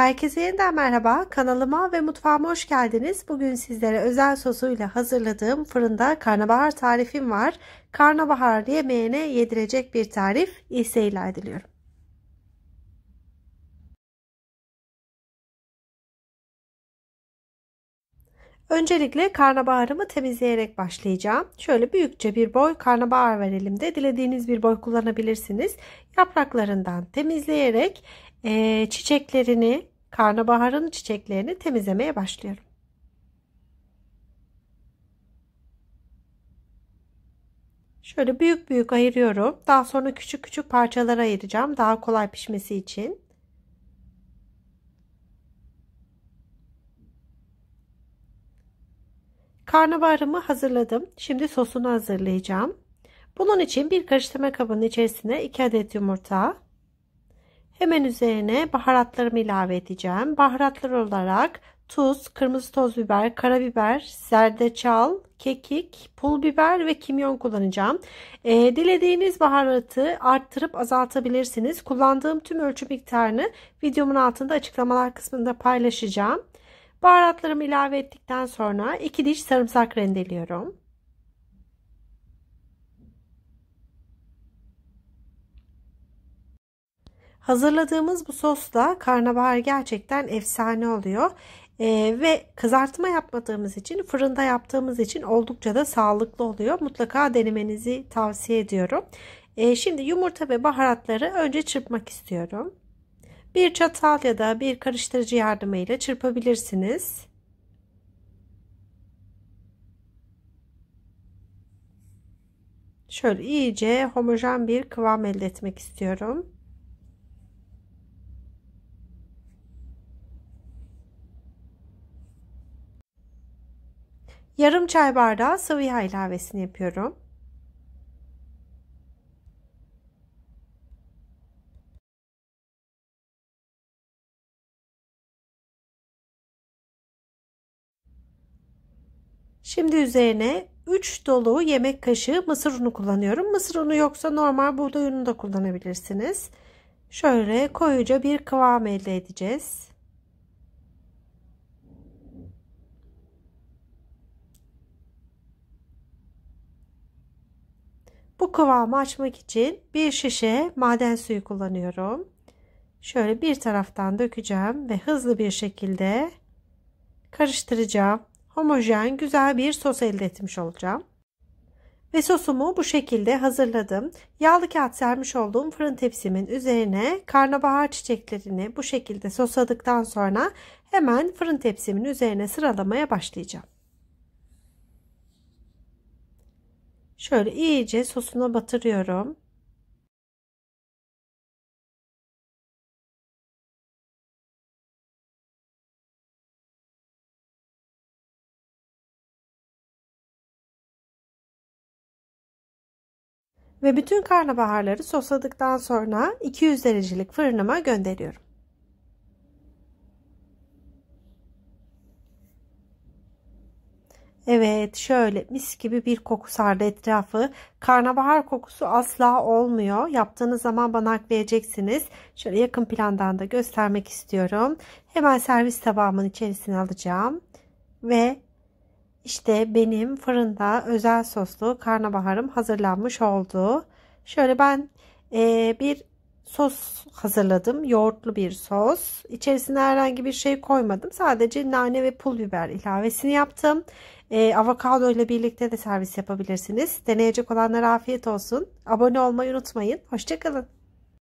Herkese yeniden merhaba. Kanalıma ve mutfağıma hoş geldiniz. Bugün sizlere özel sosuyla hazırladığım fırında karnabahar tarifim var. Karnabahar yemeğine yedirecek bir tarif. İyi seyirler diliyorum. Öncelikle karnabaharımı temizleyerek başlayacağım. Şöyle büyükçe bir boy karnabahar verelim. De Dilediğiniz bir boy kullanabilirsiniz. Yapraklarından temizleyerek çiçeklerini karnabaharın çiçeklerini temizlemeye başlıyorum. Şöyle büyük büyük ayırıyorum. Daha sonra küçük küçük parçalara ayıracağım. Daha kolay pişmesi için. Karnabaharımı hazırladım. Şimdi sosunu hazırlayacağım. Bunun için bir karıştırma kabının içerisine 2 adet yumurta, Hemen üzerine baharatlarımı ilave edeceğim. Baharatlar olarak tuz, kırmızı toz biber, karabiber, zerdeçal, kekik, pul biber ve kimyon kullanacağım. E, dilediğiniz baharatı arttırıp azaltabilirsiniz. Kullandığım tüm ölçü miktarını videomun altında açıklamalar kısmında paylaşacağım. Baharatlarımı ilave ettikten sonra 2 diş sarımsak rendeliyorum. Hazırladığımız bu sosla karnabahar gerçekten efsane oluyor. Ee, ve kızartma yapmadığımız için fırında yaptığımız için oldukça da sağlıklı oluyor. Mutlaka denemenizi tavsiye ediyorum. Ee, şimdi yumurta ve baharatları önce çırpmak istiyorum. Bir çatal ya da bir karıştırıcı yardımıyla çırpabilirsiniz. Şöyle iyice homojen bir kıvam elde etmek istiyorum. Yarım çay bardağı sıvı yağ ilavesini yapıyorum. Şimdi üzerine 3 dolu yemek kaşığı mısır unu kullanıyorum. Mısır unu yoksa normal buğday unu da kullanabilirsiniz. Şöyle koyuca bir kıvam elde edeceğiz. Bu kıvamı açmak için bir şişe maden suyu kullanıyorum. Şöyle bir taraftan dökeceğim ve hızlı bir şekilde karıştıracağım. Homojen güzel bir sos elde etmiş olacağım. Ve sosumu bu şekilde hazırladım. Yağlı kağıt sermiş olduğum fırın tepsimin üzerine karnabahar çiçeklerini bu şekilde sosladıktan sonra hemen fırın tepsimin üzerine sıralamaya başlayacağım. Şöyle iyice sosuna batırıyorum. Ve bütün karnabaharları sosladıktan sonra 200 derecelik fırınıma gönderiyorum. Evet şöyle mis gibi bir koku sardı etrafı. Karnabahar kokusu asla olmuyor. Yaptığınız zaman bana hak vereceksiniz. Şöyle yakın plandan da göstermek istiyorum. Hemen servis tabağımın içerisine alacağım. Ve işte benim fırında özel soslu karnabaharım hazırlanmış oldu. Şöyle ben e, bir sos hazırladım. Yoğurtlu bir sos. İçerisine herhangi bir şey koymadım. Sadece nane ve pul biber ilavesini yaptım. E, avokado ile birlikte de servis yapabilirsiniz. Deneyecek olanlara afiyet olsun. Abone olmayı unutmayın. Hoşçakalın.